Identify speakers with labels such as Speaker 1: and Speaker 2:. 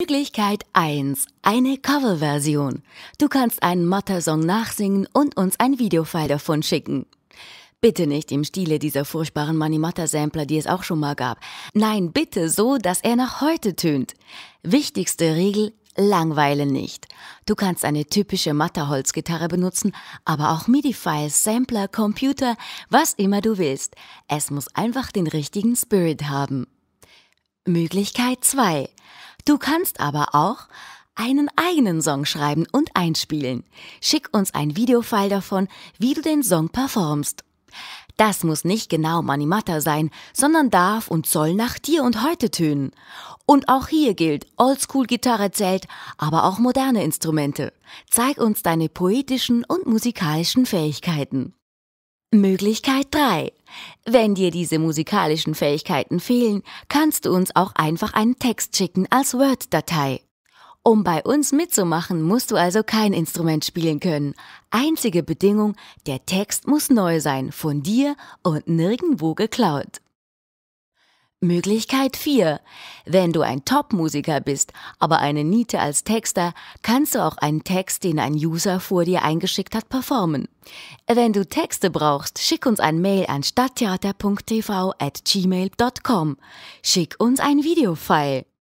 Speaker 1: Möglichkeit 1. Eine Coverversion. Du kannst einen Motter-Song nachsingen und uns ein Videofile davon schicken. Bitte nicht im Stile dieser furchtbaren Money Manimotta-Sampler, die es auch schon mal gab. Nein, bitte so, dass er nach heute tönt. Wichtigste Regel, langweile nicht. Du kannst eine typische Matterholzgitarre benutzen, aber auch MIDI-Files, Sampler, Computer, was immer du willst. Es muss einfach den richtigen Spirit haben. Möglichkeit 2. Du kannst aber auch einen eigenen Song schreiben und einspielen. Schick uns ein Videofile davon, wie du den Song performst. Das muss nicht genau Mani Mata sein, sondern darf und soll nach dir und heute tönen. Und auch hier gilt, Oldschool-Gitarre zählt, aber auch moderne Instrumente. Zeig uns deine poetischen und musikalischen Fähigkeiten. Möglichkeit 3. Wenn dir diese musikalischen Fähigkeiten fehlen, kannst du uns auch einfach einen Text schicken als Word-Datei. Um bei uns mitzumachen, musst du also kein Instrument spielen können. Einzige Bedingung, der Text muss neu sein, von dir und nirgendwo geklaut. Möglichkeit 4. Wenn du ein Top-Musiker bist, aber eine Niete als Texter, kannst du auch einen Text, den ein User vor dir eingeschickt hat, performen. Wenn du Texte brauchst, schick uns ein Mail an stadttheater.tv at gmail.com. Schick uns ein Videofile.